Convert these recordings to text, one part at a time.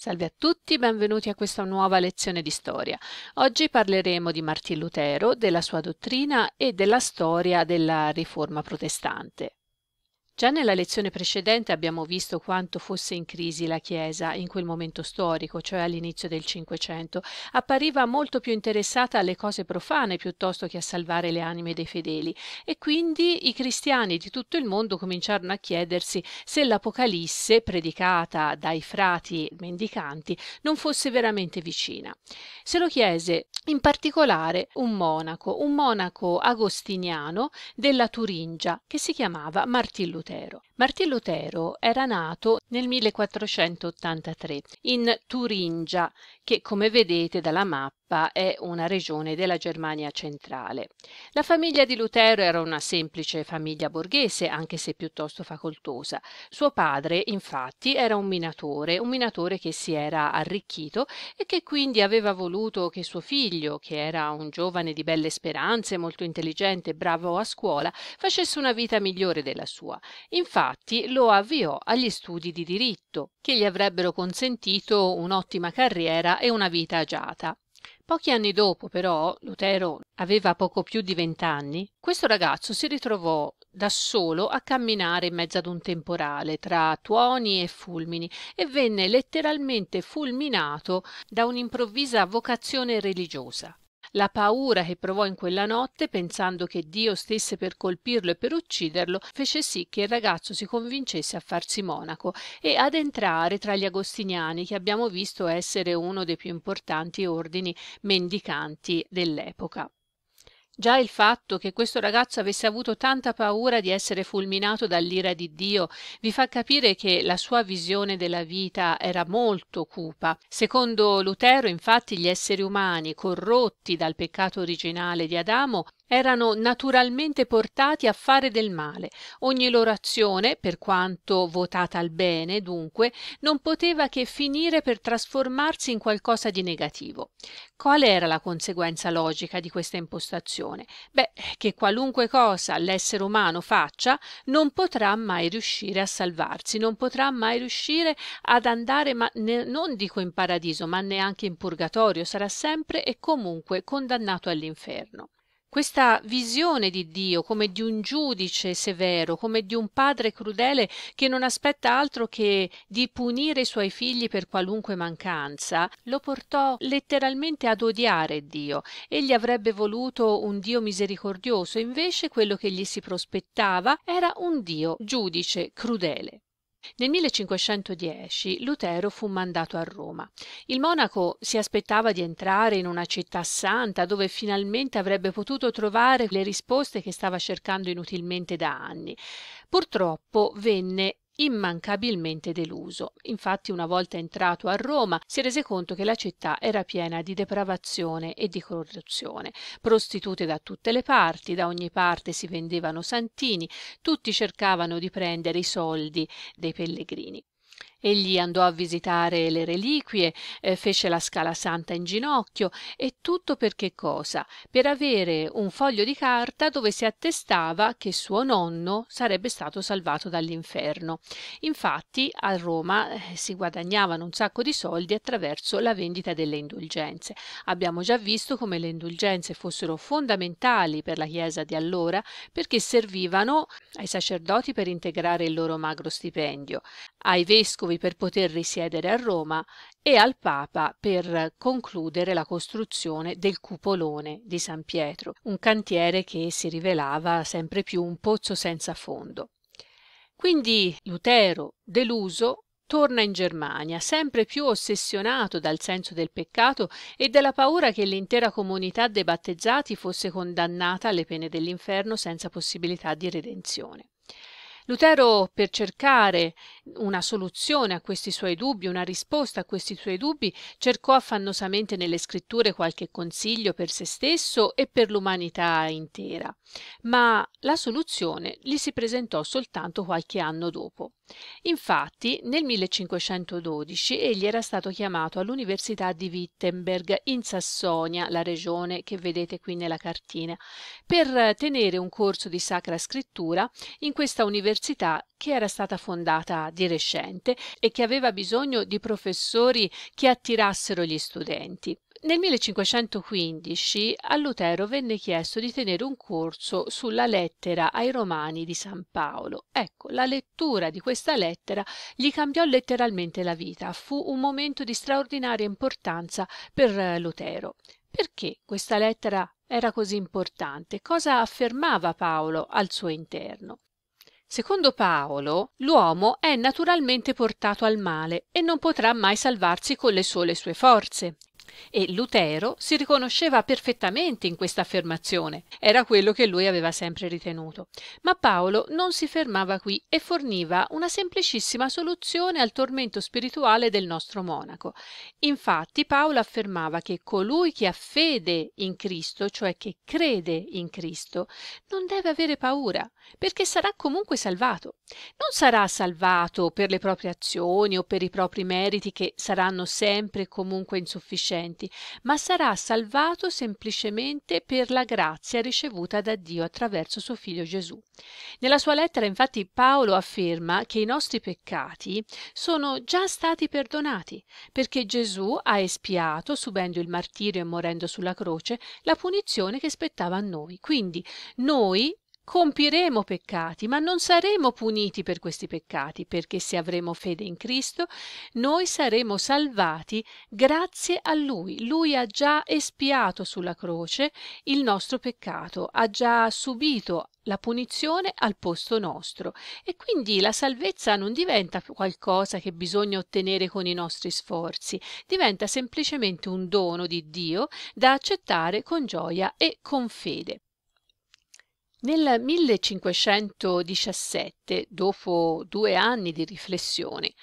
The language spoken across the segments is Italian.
Salve a tutti, benvenuti a questa nuova lezione di storia. Oggi parleremo di Martin Lutero, della sua dottrina e della storia della Riforma protestante. Già nella lezione precedente abbiamo visto quanto fosse in crisi la Chiesa in quel momento storico, cioè all'inizio del Cinquecento. Appariva molto più interessata alle cose profane piuttosto che a salvare le anime dei fedeli e quindi i cristiani di tutto il mondo cominciarono a chiedersi se l'Apocalisse, predicata dai frati mendicanti, non fosse veramente vicina. Se lo chiese in particolare un monaco, un monaco agostiniano della Turingia che si chiamava Martin Lutero. Lutero. Martin Lutero era nato nel 1483 in Turingia, che come vedete dalla mappa Spa è una regione della Germania centrale. La famiglia di Lutero era una semplice famiglia borghese, anche se piuttosto facoltosa. Suo padre, infatti, era un minatore, un minatore che si era arricchito e che quindi aveva voluto che suo figlio, che era un giovane di belle speranze, molto intelligente e bravo a scuola, facesse una vita migliore della sua. Infatti lo avviò agli studi di diritto, che gli avrebbero consentito un'ottima carriera e una vita agiata. Pochi anni dopo, però, Lutero aveva poco più di vent'anni, questo ragazzo si ritrovò da solo a camminare in mezzo ad un temporale tra tuoni e fulmini e venne letteralmente fulminato da un'improvvisa vocazione religiosa. La paura che provò in quella notte, pensando che Dio stesse per colpirlo e per ucciderlo, fece sì che il ragazzo si convincesse a farsi monaco e ad entrare tra gli agostiniani, che abbiamo visto essere uno dei più importanti ordini mendicanti dell'epoca. Già il fatto che questo ragazzo avesse avuto tanta paura di essere fulminato dall'ira di Dio vi fa capire che la sua visione della vita era molto cupa. Secondo Lutero, infatti, gli esseri umani corrotti dal peccato originale di Adamo erano naturalmente portati a fare del male. Ogni loro azione, per quanto votata al bene, dunque, non poteva che finire per trasformarsi in qualcosa di negativo. Qual era la conseguenza logica di questa impostazione? Beh, che qualunque cosa l'essere umano faccia non potrà mai riuscire a salvarsi, non potrà mai riuscire ad andare, ma, ne, non dico in paradiso, ma neanche in purgatorio, sarà sempre e comunque condannato all'inferno. Questa visione di Dio come di un giudice severo, come di un padre crudele che non aspetta altro che di punire i suoi figli per qualunque mancanza, lo portò letteralmente ad odiare Dio. Egli avrebbe voluto un Dio misericordioso, invece quello che gli si prospettava era un Dio giudice crudele. Nel 1510 Lutero fu mandato a Roma. Il monaco si aspettava di entrare in una città santa dove finalmente avrebbe potuto trovare le risposte che stava cercando inutilmente da anni. Purtroppo venne immancabilmente deluso. Infatti, una volta entrato a Roma, si rese conto che la città era piena di depravazione e di corruzione, prostitute da tutte le parti, da ogni parte si vendevano santini, tutti cercavano di prendere i soldi dei pellegrini egli andò a visitare le reliquie eh, fece la scala santa in ginocchio e tutto per che cosa per avere un foglio di carta dove si attestava che suo nonno sarebbe stato salvato dall'inferno infatti a Roma eh, si guadagnavano un sacco di soldi attraverso la vendita delle indulgenze abbiamo già visto come le indulgenze fossero fondamentali per la chiesa di allora perché servivano ai sacerdoti per integrare il loro magro stipendio ai vescovi vescovi per poter risiedere a Roma e al Papa per concludere la costruzione del cupolone di San Pietro, un cantiere che si rivelava sempre più un pozzo senza fondo. Quindi Lutero, deluso, torna in Germania, sempre più ossessionato dal senso del peccato e dalla paura che l'intera comunità dei battezzati fosse condannata alle pene dell'inferno senza possibilità di redenzione. Lutero, per cercare una soluzione a questi suoi dubbi, una risposta a questi suoi dubbi, cercò affannosamente nelle scritture qualche consiglio per se stesso e per l'umanità intera, ma la soluzione gli si presentò soltanto qualche anno dopo. Infatti, nel 1512 egli era stato chiamato all'Università di Wittenberg in Sassonia, la regione che vedete qui nella cartina, per tenere un corso di Sacra Scrittura in questa università che era stata fondata di recente e che aveva bisogno di professori che attirassero gli studenti. Nel 1515 a Lutero venne chiesto di tenere un corso sulla lettera ai Romani di San Paolo. Ecco, la lettura di questa lettera gli cambiò letteralmente la vita. Fu un momento di straordinaria importanza per eh, Lutero. Perché questa lettera era così importante? Cosa affermava Paolo al suo interno? Secondo Paolo, l'uomo è naturalmente portato al male e non potrà mai salvarsi con le sole sue forze. E Lutero si riconosceva perfettamente in questa affermazione, era quello che lui aveva sempre ritenuto. Ma Paolo non si fermava qui e forniva una semplicissima soluzione al tormento spirituale del nostro monaco. Infatti Paolo affermava che colui che ha fede in Cristo, cioè che crede in Cristo, non deve avere paura, perché sarà comunque salvato. Non sarà salvato per le proprie azioni o per i propri meriti che saranno sempre e comunque insufficienti innocenti, ma sarà salvato semplicemente per la grazia ricevuta da Dio attraverso suo figlio Gesù. Nella sua lettera infatti Paolo afferma che i nostri peccati sono già stati perdonati, perché Gesù ha espiato, subendo il martirio e morendo sulla croce, la punizione che spettava a noi. Quindi noi compiremo peccati, ma non saremo puniti per questi peccati, perché se avremo fede in Cristo, noi saremo salvati grazie a Lui. Lui ha già espiato sulla croce il nostro peccato, ha già subito la punizione al posto nostro e quindi la salvezza non diventa qualcosa che bisogna ottenere con i nostri sforzi, diventa semplicemente un dono di Dio da accettare con gioia e con fede. Nel 1517, dopo due anni di riflessioni,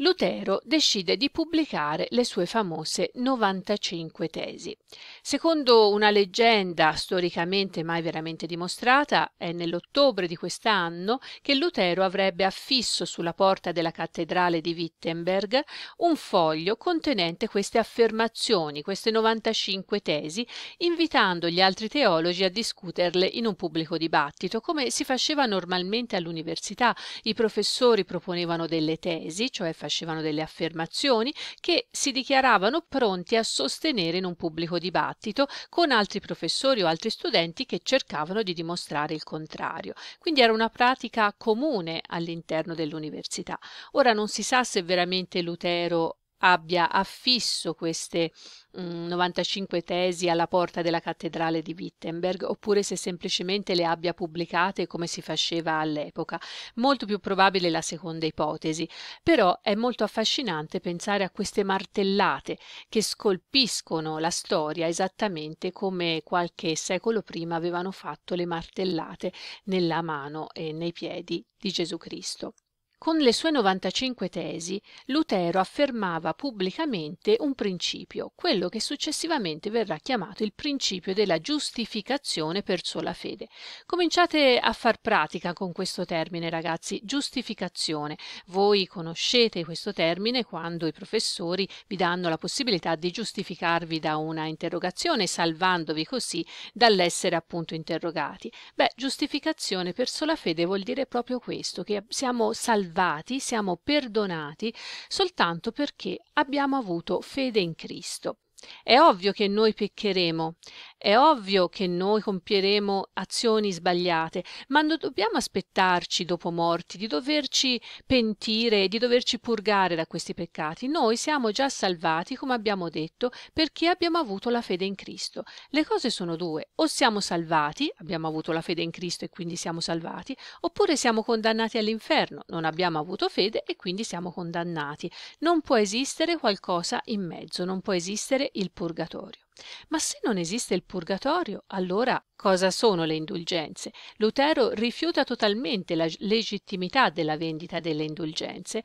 Lutero decide di pubblicare le sue famose 95 tesi. Secondo una leggenda storicamente mai veramente dimostrata, è nell'ottobre di quest'anno che Lutero avrebbe affisso sulla porta della cattedrale di Wittenberg un foglio contenente queste affermazioni, queste 95 tesi, invitando gli altri teologi a discuterle in un pubblico dibattito, come si faceva normalmente all'università. I professori proponevano delle tesi, cioè facevano facevano delle affermazioni che si dichiaravano pronti a sostenere in un pubblico dibattito con altri professori o altri studenti che cercavano di dimostrare il contrario. Quindi era una pratica comune all'interno dell'università. Ora non si sa se veramente Lutero abbia affisso queste mh, mm, 95 tesi alla porta della cattedrale di Wittenberg oppure se semplicemente le abbia pubblicate come si faceva all'epoca. Molto più probabile la seconda ipotesi, però è molto affascinante pensare a queste martellate che scolpiscono la storia esattamente come qualche secolo prima avevano fatto le martellate nella mano e nei piedi di Gesù Cristo. Con le sue 95 tesi, Lutero affermava pubblicamente un principio, quello che successivamente verrà chiamato il principio della giustificazione per sola fede. Cominciate a far pratica con questo termine, ragazzi, giustificazione. Voi conoscete questo termine quando i professori vi danno la possibilità di giustificarvi da una interrogazione, salvandovi così dall'essere appunto interrogati. Beh, giustificazione per sola fede vuol dire proprio questo, che siamo salvati salvati, siamo perdonati soltanto perché abbiamo avuto fede in Cristo. È ovvio che noi peccheremo, è ovvio che noi compieremo azioni sbagliate, ma non dobbiamo aspettarci dopo morti di doverci pentire, di doverci purgare da questi peccati. Noi siamo già salvati, come abbiamo detto, perché abbiamo avuto la fede in Cristo. Le cose sono due, o siamo salvati, abbiamo avuto la fede in Cristo e quindi siamo salvati, oppure siamo condannati all'inferno, non abbiamo avuto fede e quindi siamo condannati. Non può esistere qualcosa in mezzo, non può esistere il purgatorio ma se non esiste il purgatorio allora cosa sono le indulgenze lutero rifiuta totalmente la legittimità della vendita delle indulgenze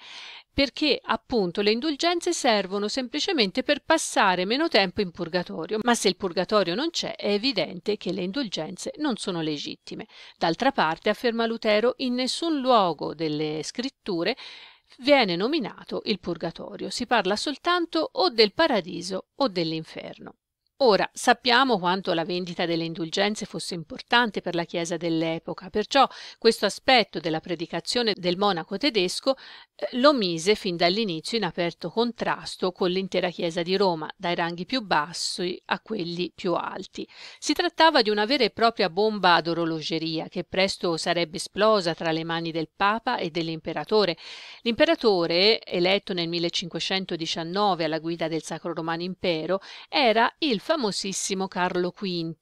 perché appunto le indulgenze servono semplicemente per passare meno tempo in purgatorio ma se il purgatorio non c'è è evidente che le indulgenze non sono legittime d'altra parte afferma Lutero in nessun luogo delle scritture viene nominato il purgatorio, si parla soltanto o del paradiso o dell'inferno. Ora, sappiamo quanto la vendita delle indulgenze fosse importante per la Chiesa dell'epoca, perciò questo aspetto della predicazione del monaco tedesco eh, lo mise fin dall'inizio in aperto contrasto con l'intera Chiesa di Roma, dai ranghi più bassi a quelli più alti. Si trattava di una vera e propria bomba ad orologeria che presto sarebbe esplosa tra le mani del Papa e dell'imperatore. L'imperatore, eletto nel 1519 alla guida del Sacro Romano Impero, era il famosissimo Carlo V,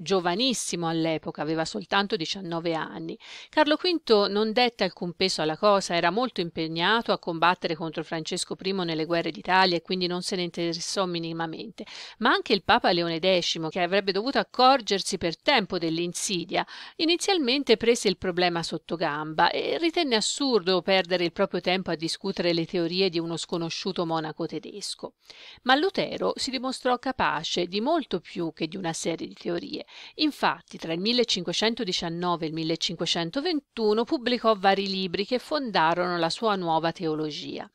giovanissimo all'epoca, aveva soltanto 19 anni. Carlo V non dette alcun peso alla cosa, era molto impegnato a combattere contro Francesco I nelle guerre d'Italia e quindi non se ne interessò minimamente, ma anche il Papa Leone X, che avrebbe dovuto accorgersi per tempo dell'insidia, inizialmente prese il problema sotto gamba e ritenne assurdo perdere il proprio tempo a discutere le teorie di uno sconosciuto monaco tedesco. Ma Lutero si dimostrò capace di molto più che di una serie di teorie Infatti, tra il 1519 e il 1521 pubblicò vari libri che fondarono la sua nuova teologia.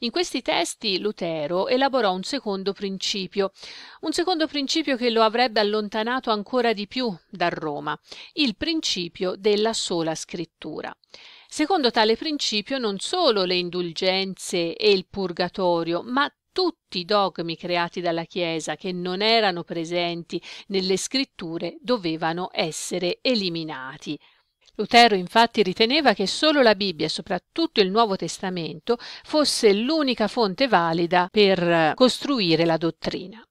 In questi testi Lutero elaborò un secondo principio, un secondo principio che lo avrebbe allontanato ancora di più da Roma, il principio della sola scrittura. Secondo tale principio non solo le indulgenze e il purgatorio, ma tutti i dogmi creati dalla Chiesa che non erano presenti nelle scritture dovevano essere eliminati. Lutero infatti riteneva che solo la Bibbia e soprattutto il Nuovo Testamento fosse l'unica fonte valida per costruire la dottrina.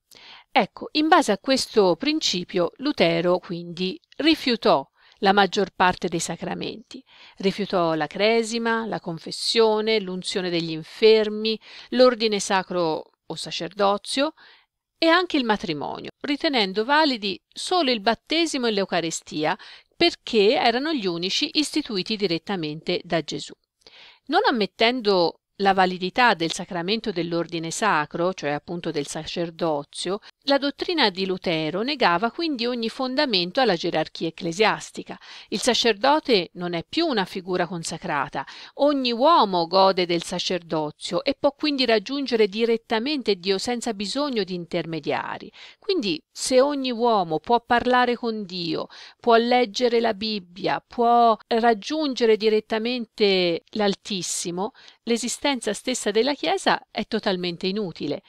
Ecco, in base a questo principio Lutero quindi rifiutò la maggior parte dei sacramenti. Rifiutò la cresima, la confessione, l'unzione degli infermi, l'ordine sacro o sacerdozio e anche il matrimonio, ritenendo validi solo il battesimo e l'Eucarestia perché erano gli unici istituiti direttamente da Gesù. Non ammettendo la validità del sacramento dell'ordine sacro, cioè appunto del sacerdozio, la dottrina di Lutero negava quindi ogni fondamento alla gerarchia ecclesiastica. Il sacerdote non è più una figura consacrata, ogni uomo gode del sacerdozio e può quindi raggiungere direttamente Dio senza bisogno di intermediari. Quindi se ogni uomo può parlare con Dio, può leggere la Bibbia, può raggiungere direttamente l'Altissimo, l'esistenza l'esistenza stessa della Chiesa è totalmente inutile.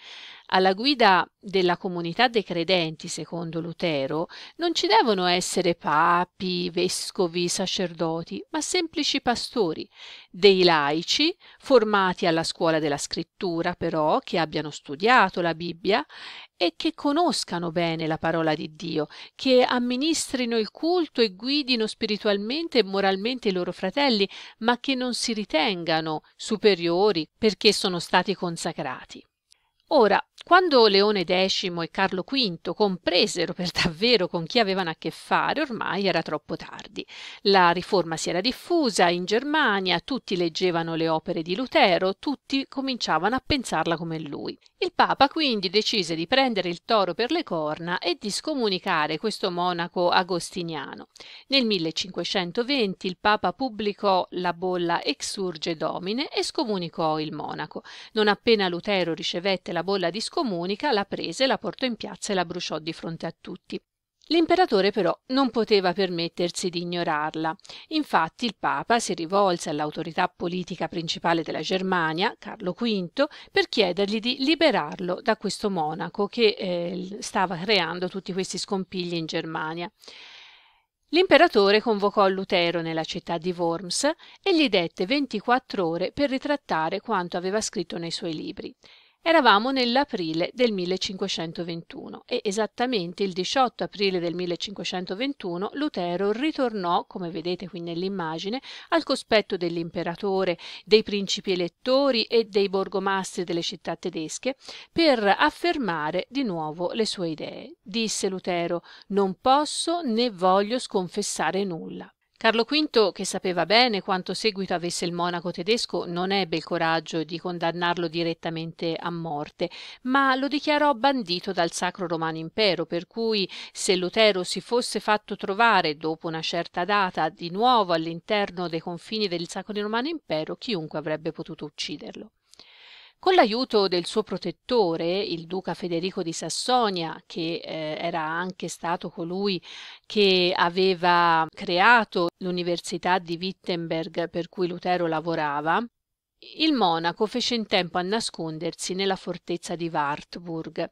Alla guida della comunità dei credenti, secondo Lutero, non ci devono essere papi, vescovi, sacerdoti, ma semplici pastori, dei laici formati alla scuola della scrittura, però, che abbiano studiato la Bibbia e che conoscano bene la parola di Dio, che amministrino il culto e guidino spiritualmente e moralmente i loro fratelli, ma che non si ritengano superiori perché sono stati consacrati. Ora, quando Leone X e Carlo V compresero per davvero con chi avevano a che fare, ormai era troppo tardi. La riforma si era diffusa in Germania, tutti leggevano le opere di Lutero, tutti cominciavano a pensarla come lui. Il Papa quindi decise di prendere il toro per le corna e di scomunicare questo monaco agostiniano. Nel 1520 il Papa pubblicò la bolla Exurge Domine e scomunicò il monaco. Non appena Lutero ricevette la bolla di scomunica, la prese, la portò in piazza e la bruciò di fronte a tutti. L'imperatore però non poteva permettersi di ignorarla. Infatti il Papa si rivolse all'autorità politica principale della Germania, Carlo V, per chiedergli di liberarlo da questo monaco che eh, stava creando tutti questi scompigli in Germania. L'imperatore convocò Lutero nella città di Worms e gli dette 24 ore per ritrattare quanto aveva scritto nei suoi libri. Eravamo nell'aprile del 1521 e esattamente il 18 aprile del 1521 Lutero ritornò, come vedete qui nell'immagine, al cospetto dell'imperatore, dei principi elettori e dei borgomastri delle città tedesche per affermare di nuovo le sue idee. Disse Lutero: Non posso né voglio sconfessare nulla. Carlo V, che sapeva bene quanto seguito avesse il monaco tedesco, non ebbe il coraggio di condannarlo direttamente a morte, ma lo dichiarò bandito dal Sacro Romano Impero, per cui se Lutero si fosse fatto trovare dopo una certa data di nuovo all'interno dei confini del Sacro Romano Impero, chiunque avrebbe potuto ucciderlo. Con l'aiuto del suo protettore, il duca Federico di Sassonia, che eh, era anche stato colui che aveva creato l'università di Wittenberg per cui Lutero lavorava, il monaco fece in tempo a nascondersi nella fortezza di Wartburg,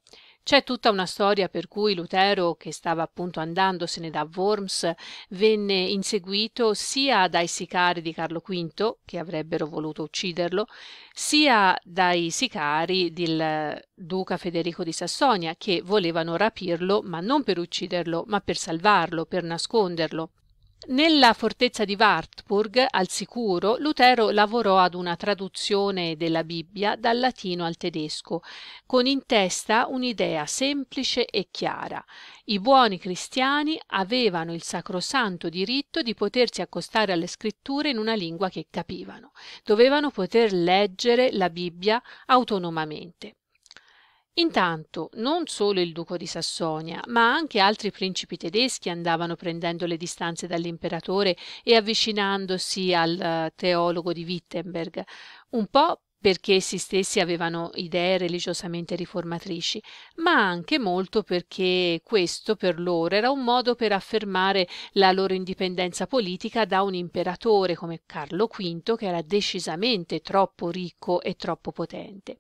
c'è tutta una storia per cui Lutero, che stava appunto andandosene da Worms, venne inseguito sia dai sicari di Carlo V, che avrebbero voluto ucciderlo, sia dai sicari del duca Federico di Sassonia, che volevano rapirlo, ma non per ucciderlo, ma per salvarlo, per nasconderlo. Nella fortezza di Wartburg, al sicuro, Lutero lavorò ad una traduzione della Bibbia dal latino al tedesco, con in testa un'idea semplice e chiara. I buoni cristiani avevano il sacrosanto diritto di potersi accostare alle scritture in una lingua che capivano. Dovevano poter leggere la Bibbia autonomamente. Intanto non solo il duca di Sassonia, ma anche altri principi tedeschi andavano prendendo le distanze dall'imperatore e avvicinandosi al eh, teologo di Wittenberg, un po' perché essi stessi avevano idee religiosamente riformatrici, ma anche molto perché questo per loro era un modo per affermare la loro indipendenza politica da un imperatore come Carlo V che era decisamente troppo ricco e troppo potente.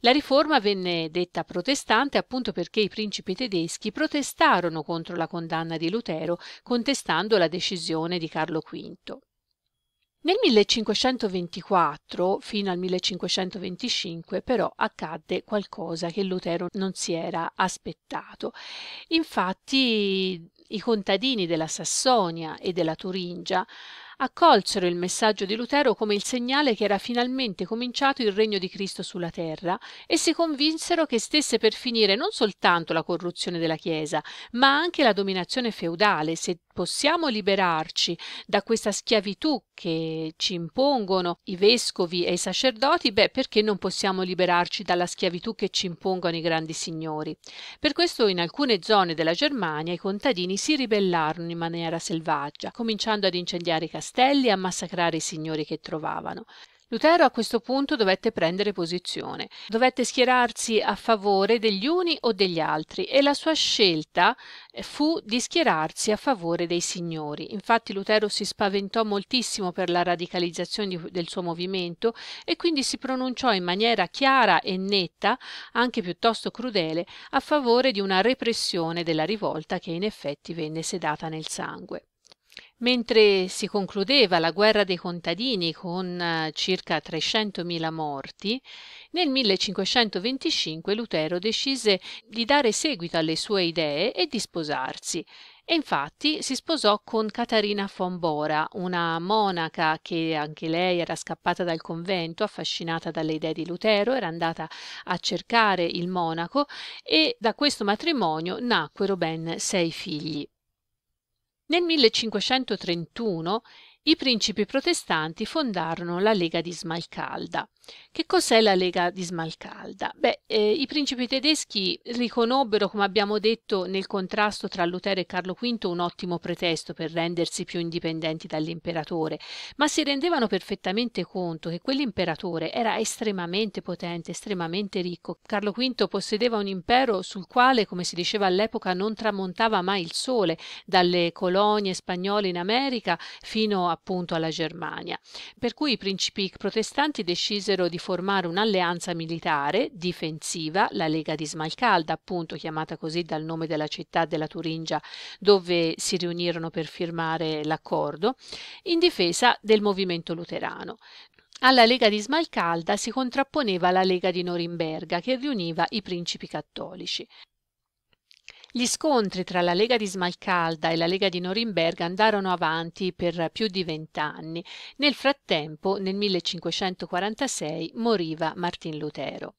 La riforma venne detta protestante appunto perché i principi tedeschi protestarono contro la condanna di Lutero contestando la decisione di Carlo V. Nel 1524 fino al 1525 però accadde qualcosa che Lutero non si era aspettato. Infatti i contadini della Sassonia e della Turingia accolsero il messaggio di Lutero come il segnale che era finalmente cominciato il regno di Cristo sulla terra e si convinsero che stesse per finire non soltanto la corruzione della Chiesa, ma anche la dominazione feudale, se possiamo liberarci da questa schiavitù che ci impongono i vescovi e i sacerdoti, beh, perché non possiamo liberarci dalla schiavitù che ci impongono i grandi signori? Per questo in alcune zone della Germania i contadini si ribellarono in maniera selvaggia, cominciando ad incendiare i castelli e a massacrare i signori che trovavano. Lutero a questo punto dovette prendere posizione, dovette schierarsi a favore degli uni o degli altri e la sua scelta eh, fu di schierarsi a favore dei signori. Infatti Lutero si spaventò moltissimo per la radicalizzazione di, del suo movimento e quindi si pronunciò in maniera chiara e netta, anche piuttosto crudele, a favore di una repressione della rivolta che in effetti venne sedata nel sangue. Mentre si concludeva la guerra dei contadini con eh, circa 300.000 morti, nel 1525 Lutero decise di dare seguito alle sue idee e di sposarsi. E infatti si sposò con Catarina von Bora, una monaca che anche lei era scappata dal convento, affascinata dalle idee di Lutero, era andata a cercare il monaco e da questo matrimonio nacquero ben sei figli. Nel 1531 i principi protestanti fondarono la Lega di Smalcalda. Che cos'è la Lega di Smalcalda? Beh, eh, i principi tedeschi riconobbero, come abbiamo detto, nel contrasto tra Lutero e Carlo V un ottimo pretesto per rendersi più indipendenti dall'imperatore, ma si rendevano perfettamente conto che quell'imperatore era estremamente potente, estremamente ricco. Carlo V possedeva un impero sul quale, come si diceva all'epoca, non tramontava mai il sole, dalle colonie spagnole in America fino a appunto alla Germania, per cui i principi protestanti decisero di formare un'alleanza militare difensiva, la Lega di Smalcalda, appunto chiamata così dal nome della città della Turingia dove si riunirono per firmare l'accordo, in difesa del movimento luterano. Alla Lega di Smalcalda si contrapponeva la Lega di Norimberga che riuniva i principi cattolici. Gli scontri tra la Lega di Smalcalda e la Lega di Norimberga andarono avanti per più di vent'anni. Nel frattempo, nel 1546, moriva Martin Lutero.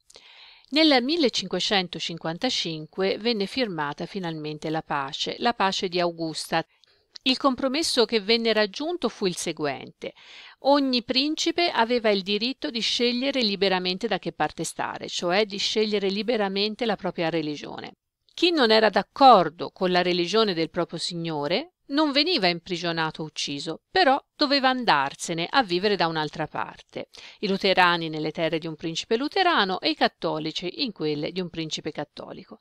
Nel 1555 venne firmata finalmente la pace, la pace di Augusta. Il compromesso che venne raggiunto fu il seguente. Ogni principe aveva il diritto di scegliere liberamente da che parte stare, cioè di scegliere liberamente la propria religione. Chi non era d'accordo con la religione del proprio Signore non veniva imprigionato o ucciso, però doveva andarsene a vivere da un'altra parte. I luterani nelle terre di un principe luterano e i cattolici in quelle di un principe cattolico.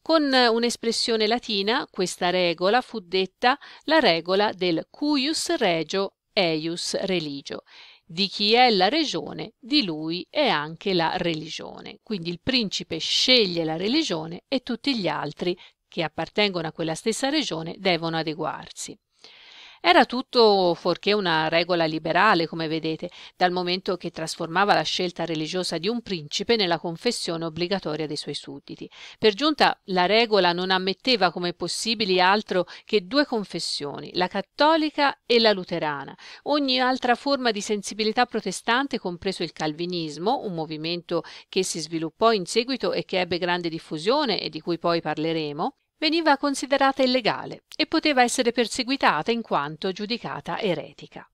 Con un'espressione latina questa regola fu detta la regola del cuius regio eius religio di chi è la regione, di lui è anche la religione. Quindi il principe sceglie la religione e tutti gli altri che appartengono a quella stessa regione devono adeguarsi. Era tutto fuorché una regola liberale, come vedete, dal momento che trasformava la scelta religiosa di un principe nella confessione obbligatoria dei suoi sudditi. Per giunta la regola non ammetteva come possibili altro che due confessioni, la cattolica e la luterana. Ogni altra forma di sensibilità protestante, compreso il calvinismo, un movimento che si sviluppò in seguito e che ebbe grande diffusione e di cui poi parleremo, veniva considerata illegale e poteva essere perseguitata in quanto giudicata eretica.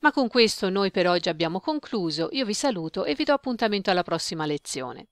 Ma con questo noi per oggi abbiamo concluso, io vi saluto e vi do appuntamento alla prossima lezione.